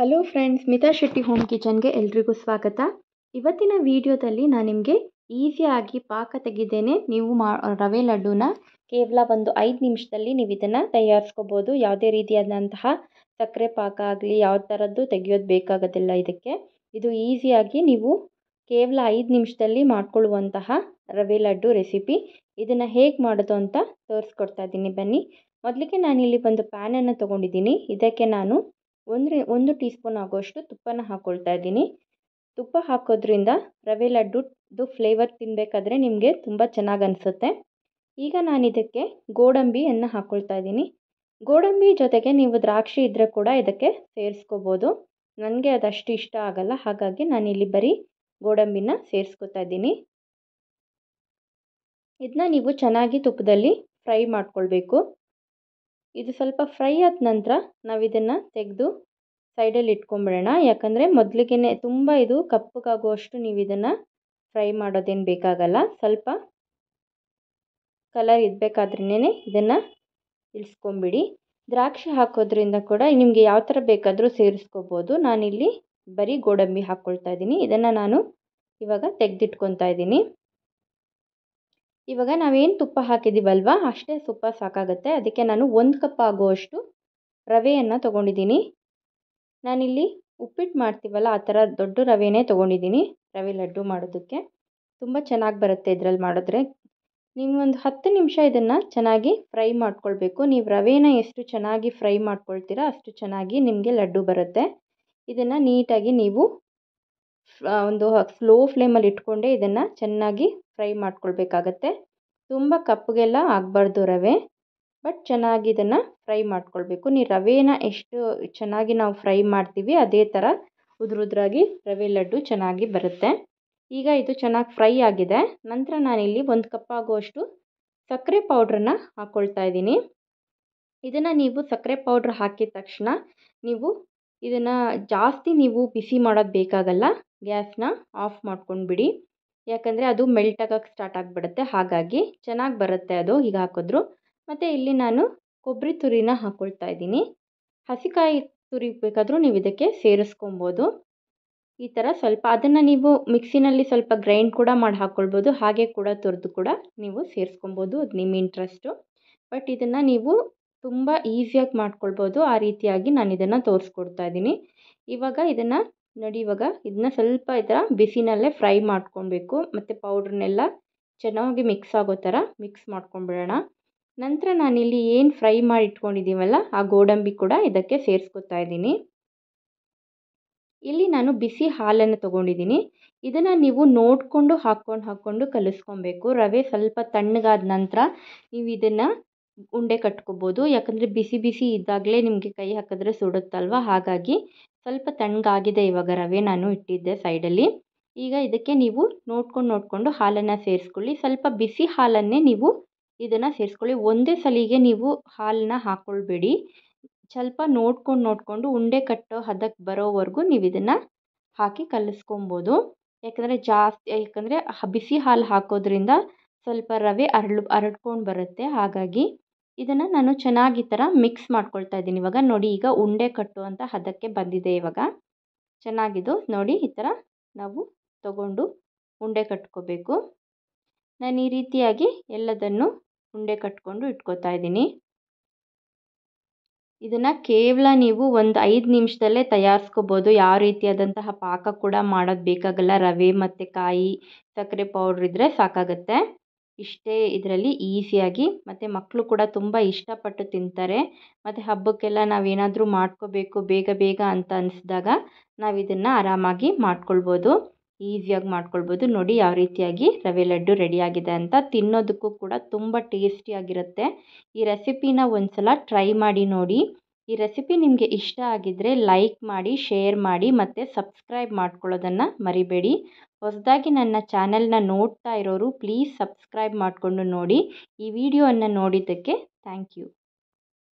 hello friends Mita Shetty home ಕಿಚನ್ಗೆ ಎಲ್ರಿಗೂ ಸ್ವಾಗತ ಇವತ್ತಿನ ವಿಡಿಯೋದಲ್ಲಿ ನಾನು ನಿಮಗೆ ಈಸಿಯಾಗಿ ಪಾಕ ತೆಗಿದ್ದೇನೆ ನೀವು ಮಾ ರವೆ ಲಡ್ಡೂನ ಕೇವಲ ಒಂದು ಐದು ನಿಮಿಷದಲ್ಲಿ ನೀವು ಇದನ್ನು ತಯಾರಿಸ್ಕೋಬೋದು ಯಾವುದೇ ರೀತಿಯಾದಂತಹ ಸಕ್ಕರೆ ಪಾಕ ಆಗಲಿ ಯಾವ ಥರದ್ದು ತೆಗೆಯೋದು ಬೇಕಾಗೋದಿಲ್ಲ ಇದಕ್ಕೆ ಇದು ಈಸಿಯಾಗಿ ನೀವು ಕೇವಲ ಐದು ನಿಮಿಷದಲ್ಲಿ ಮಾಡಿಕೊಳ್ಳುವಂತಹ ರವೆ ಲಡ್ಡು ರೆಸಿಪಿ ಇದನ್ನು ಹೇಗೆ ಮಾಡೋದು ಅಂತ ತೋರಿಸ್ಕೊಡ್ತಾ ಇದ್ದೀನಿ ಬನ್ನಿ ಮೊದಲಿಗೆ ನಾನಿಲ್ಲಿ ಒಂದು ಪ್ಯಾನನ್ನು ತೊಗೊಂಡಿದ್ದೀನಿ ಇದಕ್ಕೆ ನಾನು ಒಂದ್ರೆ ಒಂದು ಟೀ ಸ್ಪೂನ್ ಆಗೋಷ್ಟು ತುಪ್ಪನ ಹಾಕ್ಕೊಳ್ತಾ ಇದ್ದೀನಿ ತುಪ್ಪ ಹಾಕೋದ್ರಿಂದ ರವೆ ಲಡ್ಡುದು ಫ್ಲೇವರ್ ತಿನ್ನಬೇಕಾದ್ರೆ ನಿಮಗೆ ತುಂಬ ಚೆನ್ನಾಗಿ ಅನಿಸುತ್ತೆ ಈಗ ನಾನು ಇದಕ್ಕೆ ಗೋಡಂಬಿಯನ್ನು ಹಾಕ್ಕೊಳ್ತಾ ಇದ್ದೀನಿ ಗೋಡಂಬಿ ಜೊತೆಗೆ ನೀವು ದ್ರಾಕ್ಷಿ ಇದ್ದರೆ ಕೂಡ ಇದಕ್ಕೆ ಸೇರಿಸ್ಕೋಬೋದು ನನಗೆ ಅದಷ್ಟು ಇಷ್ಟ ಆಗಲ್ಲ ಹಾಗಾಗಿ ನಾನಿಲ್ಲಿ ಬರೀ ಗೋಡಂಬಿನ ಸೇರಿಸ್ಕೊತಾ ಇದ್ದೀನಿ ಇದನ್ನ ನೀವು ಚೆನ್ನಾಗಿ ತುಪ್ಪದಲ್ಲಿ ಫ್ರೈ ಮಾಡ್ಕೊಳ್ಬೇಕು ಇದು ಸ್ವಲ್ಪ ಫ್ರೈ ಆದ ನಂತರ ನಾವು ಇದನ್ನು ತೆಗೆದು ಸೈಡಲ್ಲಿ ಇಟ್ಕೊಂಬಿಡೋಣ ಯಾಕಂದರೆ ಮೊದಲಿಗೇನೆ ತುಂಬ ಇದು ಕಪ್ಪಗಾಗುವಷ್ಟು ನೀವು ಇದನ್ನು ಫ್ರೈ ಮಾಡೋದೇನು ಬೇಕಾಗಲ್ಲ ಸ್ವಲ್ಪ ಕಲರ್ ಇದ್ಬೇಕಾದ್ರೇ ಇದನ್ನು ಇಳಿಸ್ಕೊಂಬಿಡಿ ದ್ರಾಕ್ಷಿ ಹಾಕೋದ್ರಿಂದ ಕೂಡ ನಿಮಗೆ ಯಾವ ಥರ ಬೇಕಾದರೂ ಸೇರಿಸ್ಕೋಬೋದು ನಾನಿಲ್ಲಿ ಬರೀ ಗೋಡಂಬಿ ಹಾಕ್ಕೊಳ್ತಾ ಇದ್ದೀನಿ ಇದನ್ನು ನಾನು ಇವಾಗ ತೆಗೆದಿಟ್ಕೊತಾ ಇದ್ದೀನಿ ಇವಾಗ ನಾವೇನು ತುಪ್ಪ ಹಾಕಿದ್ದೀವಲ್ವ ಅಷ್ಟೇ ತುಪ್ಪ ಸಾಕಾಗುತ್ತೆ ಅದಕ್ಕೆ ನಾನು ಒಂದು ಕಪ್ ಆಗುವಷ್ಟು ರವೆಯನ್ನು ತೊಗೊಂಡಿದ್ದೀನಿ ನಾನಿಲ್ಲಿ ಉಪ್ಪಿಟ್ಟು ಮಾಡ್ತೀವಲ್ಲ ಆ ಥರ ದೊಡ್ಡ ರವೆನೇ ತೊಗೊಂಡಿದ್ದೀನಿ ರವೆ ಲಡ್ಡು ಮಾಡೋದಕ್ಕೆ ತುಂಬ ಚೆನ್ನಾಗಿ ಬರುತ್ತೆ ಇದರಲ್ಲಿ ಮಾಡಿದ್ರೆ ನೀವೊಂದು ಹತ್ತು ನಿಮಿಷ ಇದನ್ನು ಚೆನ್ನಾಗಿ ಫ್ರೈ ಮಾಡ್ಕೊಳ್ಬೇಕು ನೀವು ರವೆನ ಎಷ್ಟು ಚೆನ್ನಾಗಿ ಫ್ರೈ ಮಾಡ್ಕೊಳ್ತೀರ ಅಷ್ಟು ಚೆನ್ನಾಗಿ ನಿಮಗೆ ಲಡ್ಡು ಬರುತ್ತೆ ಇದನ್ನು ನೀಟಾಗಿ ನೀವು ಒಂದು ಸ್ಲೋ ಫ್ಲೇಮಲ್ಲಿ ಇಟ್ಕೊಂಡೆ ಇದನ್ನು ಚೆನ್ನಾಗಿ ಫ್ರೈ ಮಾಡ್ಕೊಳ್ಬೇಕಾಗತ್ತೆ ತುಂಬ ಕಪ್ಪಗೆಲ್ಲ ಆಗಬಾರ್ದು ರವೆ ಬಟ್ ಚೆನ್ನಾಗಿ ಇದನ್ನು ಫ್ರೈ ಮಾಡ್ಕೊಳ್ಬೇಕು ನೀವು ರವೆನ ಎಷ್ಟು ಚೆನ್ನಾಗಿ ನಾವು ಫ್ರೈ ಮಾಡ್ತೀವಿ ಅದೇ ಥರ ಉದುರುದ್ರಾಗಿ ರವೆ ಲಡ್ಡು ಚೆನ್ನಾಗಿ ಬರುತ್ತೆ ಈಗ ಇದು ಚೆನ್ನಾಗಿ ಫ್ರೈ ಆಗಿದೆ ನಂತರ ನಾನಿಲ್ಲಿ ಒಂದು ಕಪ್ ಆಗುವಷ್ಟು ಸಕ್ಕರೆ ಪೌಡ್ರನ್ನ ಹಾಕ್ಕೊಳ್ತಾ ಇದ್ದೀನಿ ಇದನ್ನು ನೀವು ಸಕ್ಕರೆ ಪೌಡ್ರ್ ಹಾಕಿದ ತಕ್ಷಣ ನೀವು ಇದನ್ನು ಜಾಸ್ತಿ ನೀವು ಬಿಸಿ ಮಾಡೋದು ಬೇಕಾಗಲ್ಲ ಗ್ಯಾಸನ್ನ ಆಫ್ ಮಾಡ್ಕೊಂಡ್ಬಿಡಿ ಯಾಕಂದರೆ ಅದು ಮೆಲ್ಟ್ ಆಗೋಕ್ಕೆ ಸ್ಟಾರ್ಟ್ ಆಗಿಬಿಡತ್ತೆ ಹಾಗಾಗಿ ಚೆನ್ನಾಗಿ ಬರುತ್ತೆ ಅದು ಈಗ ಹಾಕಿದ್ರು ಮತ್ತು ಇಲ್ಲಿ ನಾನು ಕೊಬ್ಬರಿ ತುರಿನ ಹಾಕ್ಕೊಳ್ತಾ ಇದ್ದೀನಿ ಹಸಿಕಾಯಿ ತುರಿ ಬೇಕಾದರೂ ನೀವು ಇದಕ್ಕೆ ಸೇರಿಸ್ಕೊಬೋದು ಈ ಥರ ಸ್ವಲ್ಪ ಅದನ್ನು ನೀವು ಮಿಕ್ಸಿನಲ್ಲಿ ಸ್ವಲ್ಪ ಗ್ರೈಂಡ್ ಕೂಡ ಮಾಡಿ ಹಾಕ್ಕೊಳ್ಬೋದು ಹಾಗೆ ಕೂಡ ತುರಿದು ಕೂಡ ನೀವು ಸೇರಿಸ್ಕೊಬೋದು ಅದು ನಿಮ್ಮ ಇಂಟ್ರೆಸ್ಟು ಬಟ್ ಇದನ್ನು ನೀವು ತುಂಬ ಈಸಿಯಾಗಿ ಮಾಡ್ಕೊಳ್ಬೋದು ಆ ರೀತಿಯಾಗಿ ನಾನು ಇದನ್ನು ತೋರಿಸ್ಕೊಡ್ತಾ ಇದ್ದೀನಿ ಇವಾಗ ಇದನ್ನು ನೋಡಿ ಇವಾಗ ಇದನ್ನ ಸ್ವಲ್ಪ ಈ ಥರ ಬಿಸಿನಲ್ಲೇ ಫ್ರೈ ಮಾಡ್ಕೊಬೇಕು ಮತ್ತು ಪೌಡ್ರನ್ನೆಲ್ಲ ಚೆನ್ನಾಗಿ ಮಿಕ್ಸ್ ಆಗೋ ಥರ ಮಿಕ್ಸ್ ಮಾಡ್ಕೊಂಬಿಡೋಣ ನಂತರ ನಾನಿಲ್ಲಿ ಏನು ಫ್ರೈ ಮಾಡಿ ಇಟ್ಕೊಂಡಿದ್ದೀವಲ್ಲ ಆ ಗೋಡಂಬಿ ಕೂಡ ಇದಕ್ಕೆ ಸೇರಿಸ್ಕೊತಾ ಇದ್ದೀನಿ ಇಲ್ಲಿ ನಾನು ಬಿಸಿ ಹಾಲನ್ನು ತೊಗೊಂಡಿದ್ದೀನಿ ಇದನ್ನು ನೀವು ನೋಡಿಕೊಂಡು ಹಾಕ್ಕೊಂಡು ಹಾಕ್ಕೊಂಡು ಕಲಿಸ್ಕೊಬೇಕು ರವೆ ಸ್ವಲ್ಪ ತಣ್ಣಗಾದ ನಂತರ ನೀವು ಇದನ್ನು ಉಂಡೆ ಕಟ್ಕೋಬೋದು ಯಾಕಂದರೆ ಬಿಸಿ ಬಿಸಿ ಇದ್ದಾಗಲೇ ನಿಮಗೆ ಕೈ ಹಾಕಿದ್ರೆ ಸುಡುತ್ತಲ್ವ ಹಾಗಾಗಿ ಸ್ವಲ್ಪ ತಣ್ಣಗಾಗಿದೆ ಇವಾಗ ರವೆ ನಾನು ಇಟ್ಟಿದ್ದೆ ಸೈಡಲ್ಲಿ ಈಗ ಇದಕ್ಕೆ ನೀವು ನೋಡ್ಕೊಂಡು ನೋಡಿಕೊಂಡು ಹಾಲನ್ನು ಸೇರಿಸ್ಕೊಳ್ಳಿ ಸ್ವಲ್ಪ ಬಿಸಿ ಹಾಲನ್ನೇ ನೀವು ಇದನ್ನು ಸೇರಿಸ್ಕೊಳ್ಳಿ ಒಂದೇ ಸಲಿಗೆ ನೀವು ಹಾಲನ್ನ ಹಾಕ್ಕೊಳ್ಬೇಡಿ ಸ್ವಲ್ಪ ನೋಡ್ಕೊಂಡು ನೋಡಿಕೊಂಡು ಉಂಡೆ ಕಟ್ಟೋ ಹದಕ್ಕೆ ಬರೋವರೆಗೂ ನೀವು ಇದನ್ನು ಹಾಕಿ ಕಲಿಸ್ಕೊಬೋದು ಯಾಕಂದರೆ ಜಾಸ್ತಿ ಯಾಕಂದರೆ ಬಿಸಿ ಹಾಲು ಹಾಕೋದ್ರಿಂದ ಸ್ವಲ್ಪ ರವೆ ಅರಳು ಅರಡ್ಕೊಂಡು ಬರುತ್ತೆ ಹಾಗಾಗಿ ಇದನ್ನು ನಾನು ಚೆನ್ನಾಗಿ ಈ ಥರ ಮಿಕ್ಸ್ ಮಾಡ್ಕೊಳ್ತಾ ಇದ್ದೀನಿ ಇವಾಗ ನೋಡಿ ಈಗ ಉಂಡೆ ಕಟ್ಟುವಂಥ ಹದಕ್ಕೆ ಬಂದಿದೆ ಇವಾಗ ಚೆನ್ನಾಗಿದ್ದು ನೋಡಿ ಈ ಥರ ನಾವು ತಗೊಂಡು ಉಂಡೆ ಕಟ್ಕೋಬೇಕು ನಾನು ಈ ರೀತಿಯಾಗಿ ಎಲ್ಲದನ್ನು ಉಂಡೆ ಕಟ್ಕೊಂಡು ಇಟ್ಕೋತಾ ಇದ್ದೀನಿ ಇದನ್ನು ಕೇವಲ ನೀವು ಒಂದು ಐದು ನಿಮಿಷದಲ್ಲೇ ತಯಾರಿಸ್ಕೋಬೋದು ಯಾವ ರೀತಿಯಾದಂತಹ ಪಾಕ ಕೂಡ ಮಾಡೋದು ಬೇಕಾಗಲ್ಲ ರವೆ ಮತ್ತು ಕಾಯಿ ಸಕ್ಕರೆ ಪೌಡ್ರ್ ಇದ್ದರೆ ಸಾಕಾಗುತ್ತೆ ಇಷ್ಟೇ ಇದರಲ್ಲಿ ಈಸಿಯಾಗಿ ಮತ್ತು ಮಕ್ಕಳು ಕೂಡ ತುಂಬ ಇಷ್ಟಪಟ್ಟು ತಿಂತಾರೆ ಮತ್ತು ಹಬ್ಬಕ್ಕೆಲ್ಲ ನಾವೇನಾದರೂ ಮಾಡ್ಕೋಬೇಕು ಬೇಗ ಬೇಗ ಅಂತ ಅನಿಸ್ದಾಗ ನಾವು ಇದನ್ನು ಆರಾಮಾಗಿ ಮಾಡ್ಕೊಳ್ಬೋದು ಈಸಿಯಾಗಿ ಮಾಡ್ಕೊಳ್ಬೋದು ನೋಡಿ ಯಾವ ರೀತಿಯಾಗಿ ರವೆ ಲಡ್ಡು ರೆಡಿಯಾಗಿದೆ ಅಂತ ತಿನ್ನೋದಕ್ಕೂ ಕೂಡ ತುಂಬ ಟೇಸ್ಟಿಯಾಗಿರುತ್ತೆ ಈ ರೆಸಿಪಿನ ಒಂದು ಸಲ ಟ್ರೈ ಮಾಡಿ ನೋಡಿ ಈ ರೆಸಿಪಿ ನಿಮಗೆ ಇಷ್ಟ ಆಗಿದ್ದರೆ ಲೈಕ್ ಮಾಡಿ ಶೇರ್ ಮಾಡಿ ಮತ್ತು ಸಬ್ಸ್ಕ್ರೈಬ್ ಮಾಡ್ಕೊಳ್ಳೋದನ್ನು ಮರಿಬೇಡಿ ಹೊಸದಾಗಿ ನನ್ನ ಚಾನೆಲ್ನ ನೋಡ್ತಾ ಇರೋರು ಪ್ಲೀಸ್ ಸಬ್ಸ್ಕ್ರೈಬ್ ಮಾಡಿಕೊಂಡು ನೋಡಿ ಈ ವಿಡಿಯೋವನ್ನು ನೋಡಿದ್ದಕ್ಕೆ ಥ್ಯಾಂಕ್ ಯು